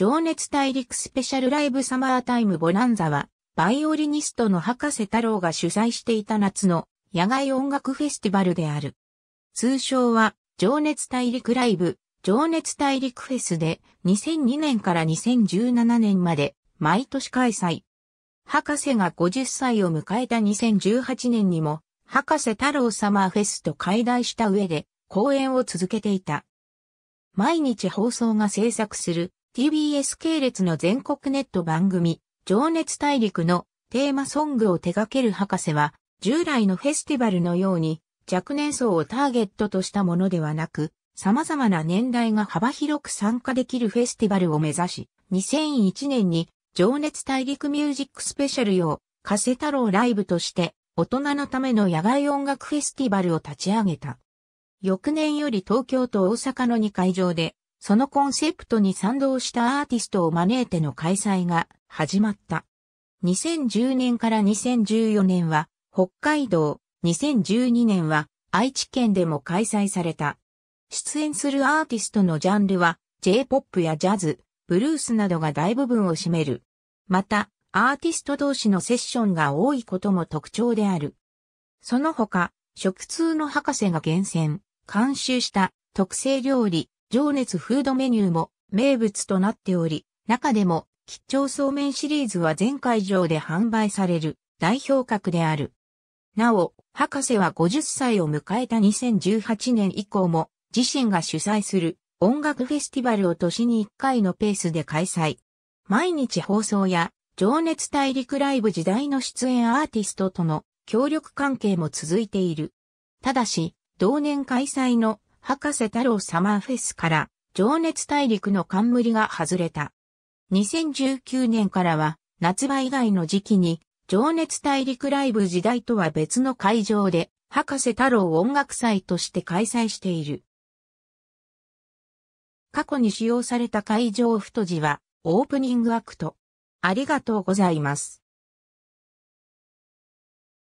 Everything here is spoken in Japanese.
情熱大陸スペシャルライブサマータイムボナンザは、バイオリニストの博士太郎が主催していた夏の野外音楽フェスティバルである。通称は、情熱大陸ライブ、情熱大陸フェスで2002年から2017年まで毎年開催。博士が50歳を迎えた2018年にも、博士太郎サマーフェスと開題した上で、公演を続けていた。毎日放送が制作する TBS 系列の全国ネット番組、情熱大陸のテーマソングを手掛ける博士は、従来のフェスティバルのように若年層をターゲットとしたものではなく、様々な年代が幅広く参加できるフェスティバルを目指し、2001年に情熱大陸ミュージックスペシャル用、加瀬太郎ライブとして、大人のための野外音楽フェスティバルを立ち上げた。翌年より東京と大阪の2会場で、そのコンセプトに賛同したアーティストを招いての開催が始まった。2010年から2014年は北海道、2012年は愛知県でも開催された。出演するアーティストのジャンルは J-POP やジャズ、ブルースなどが大部分を占める。また、アーティスト同士のセッションが多いことも特徴である。その他、食通の博士が厳選、監修した特製料理、情熱フードメニューも名物となっており、中でも、吉兆そうめんシリーズは全会場で販売される代表格である。なお、博士は50歳を迎えた2018年以降も、自身が主催する音楽フェスティバルを年に1回のペースで開催。毎日放送や、情熱大陸ライブ時代の出演アーティストとの協力関係も続いている。ただし、同年開催の博士太郎サマーフェスから情熱大陸の冠が外れた。2019年からは夏場以外の時期に情熱大陸ライブ時代とは別の会場で博士太郎音楽祭として開催している。過去に使用された会場太字はオープニングアクト。ありがとうございます。